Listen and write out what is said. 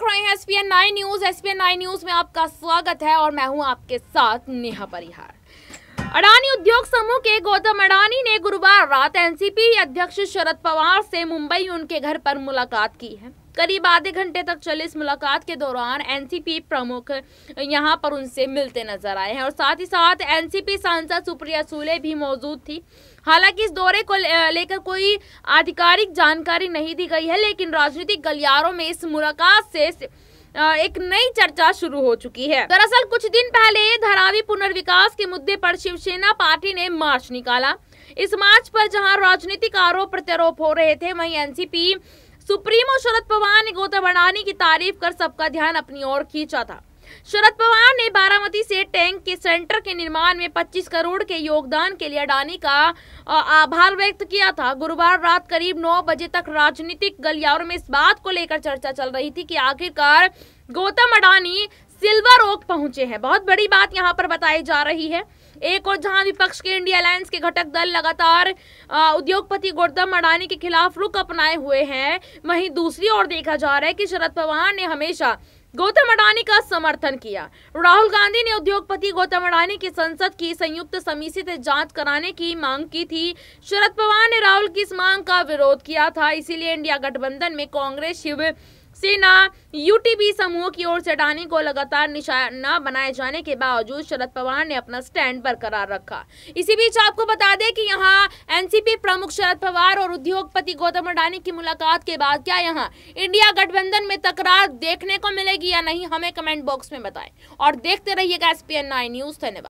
देख रहे हैं SPN nine news SPN nine news में आपका स्वागत है और मैं हूं आपके साथ नेहा परिहार अडानी उद्योग समूह के गौतम अडानी ने गुरुवार रात एनसीपी अध्यक्ष शरद पवार से मुंबई उनके घर पर मुलाकात की है करीब आधे घंटे तक चले इस मुलाकात के दौरान एनसीपी प्रमुख यहां पर उनसे मिलते नजर आए हैं और साथ ही साथ एनसीपी सांसद सुप्रिया सूले भी मौजूद थी हालांकि इस दौरे को लेकर कोई आधिकारिक जानकारी नहीं दी गई है लेकिन राजनीतिक गलियारों में इस मुलाकात से एक नई चर्चा शुरू हो चुकी है दरअसल कुछ दिन पहले धरावी पुनर्विकास के मुद्दे पर शिवसेना पार्टी ने मार्च निकाला इस मार्च पर जहां राजनीतिक आरोप प्रत्यारोप हो रहे थे वहीं एनसीपी सुप्रीमो शरद पवार ने गोता बढ़ाने की तारीफ कर सबका ध्यान अपनी ओर खींचा था शरद पवार ने बारामती से के सेंटर के निर्माण में 25 करोड़ के योगदान के लिए अडानी का आभार व्यक्त किया था गुरुवार रात करीब 9 बजे तक राजनीतिक गलियारों में इस बात को लेकर चर्चा चल रही थी कि आखिरकार गौतम अडानी सिल्वर ओक पहुंचे हैं बहुत बड़ी बात यहां पर बताई जा रही है एक और जहां विपक्ष के इंडिया अलायंस के घटक दल लगातार उद्योगपति गौतम अडानी के खिलाफ रुख अपनाए हुए हैं वहीं दूसरी ओर देखा जा रहा है कि शरद पवार ने हमेशा गौतम अडानी का समर्थन किया राहुल गांधी ने उद्योगपति गौतम अडानी की संसद की संयुक्त समिति से जांच कराने की मांग की थी शरद पवार ने राहुल की इस मांग का विरोध किया था इसीलिए इंडिया गठबंधन में कांग्रेस शिव सेना यूटीपी समूह की ओर से अडानी को लगातार निशाना बनाए जाने के बावजूद शरद पवार ने अपना स्टैंड बरकरार रखा इसी बीच आपको बता दें कि यहाँ एनसीपी प्रमुख शरद पवार और उद्योगपति गौतम अडानी की मुलाकात के बाद क्या यहाँ इंडिया गठबंधन में तकरार देखने को मिलेगी या नहीं हमें कमेंट बॉक्स में बताएं और देखते रहिएगा एस पी न्यूज धन्यवाद